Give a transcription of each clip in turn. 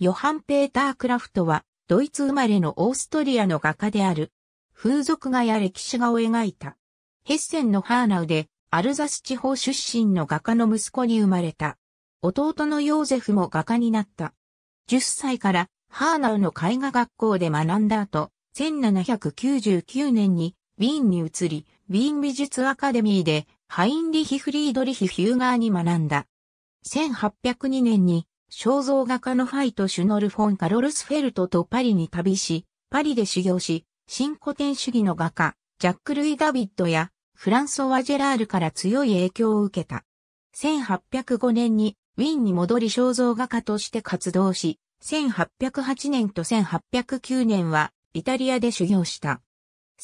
ヨハン・ペーター・クラフトは、ドイツ生まれのオーストリアの画家である。風俗画や歴史画を描いた。ヘッセンのハーナウで、アルザス地方出身の画家の息子に生まれた。弟のヨーゼフも画家になった。10歳からハーナウの絵画学校で学んだ後、1799年にウィーンに移り、ウィーン美術アカデミーでハインリヒ・フリードリヒ・ヒューガーに学んだ。1802年に肖像画家のファイト・シュノル・フォン・カロルスフェルトとパリに旅し、パリで修行し、新古典主義の画家、ジャック・ルイ・ダビッドや、フランソワ・ジェラールから強い影響を受けた。1805年にウィーンに戻り肖像画家として活動し、1808年と1809年はイタリアで修行した。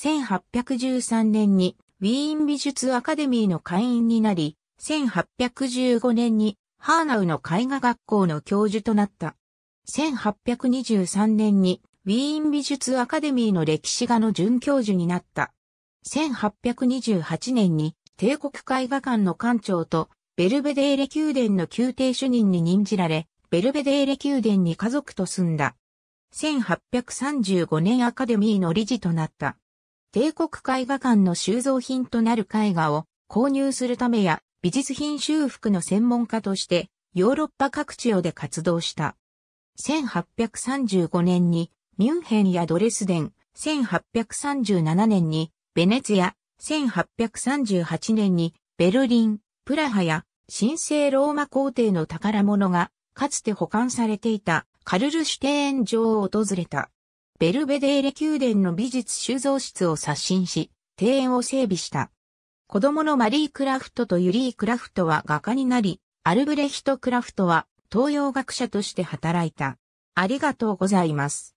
1813年にウィーン美術アカデミーの会員になり、1815年にハーナウの絵画学校の教授となった。1823年にウィーン美術アカデミーの歴史画の准教授になった。1828年に帝国絵画館の館長とベルベデーレ宮殿の宮廷主任に任じられ、ベルベデーレ宮殿に家族と住んだ。1835年アカデミーの理事となった。帝国絵画館の収蔵品となる絵画を購入するためや美術品修復の専門家としてヨーロッパ各地をで活動した。1835年にミュンヘンやドレスデン、1837年にベネツィア、1838年にベルリン、プラハや神聖ローマ皇帝の宝物がかつて保管されていたカルルシュテーン城を訪れた。ベルベデーレ宮殿の美術収蔵室を刷新し、庭園を整備した。子供のマリー・クラフトとユリー・クラフトは画家になり、アルブレヒト・クラフトは東洋学者として働いた。ありがとうございます。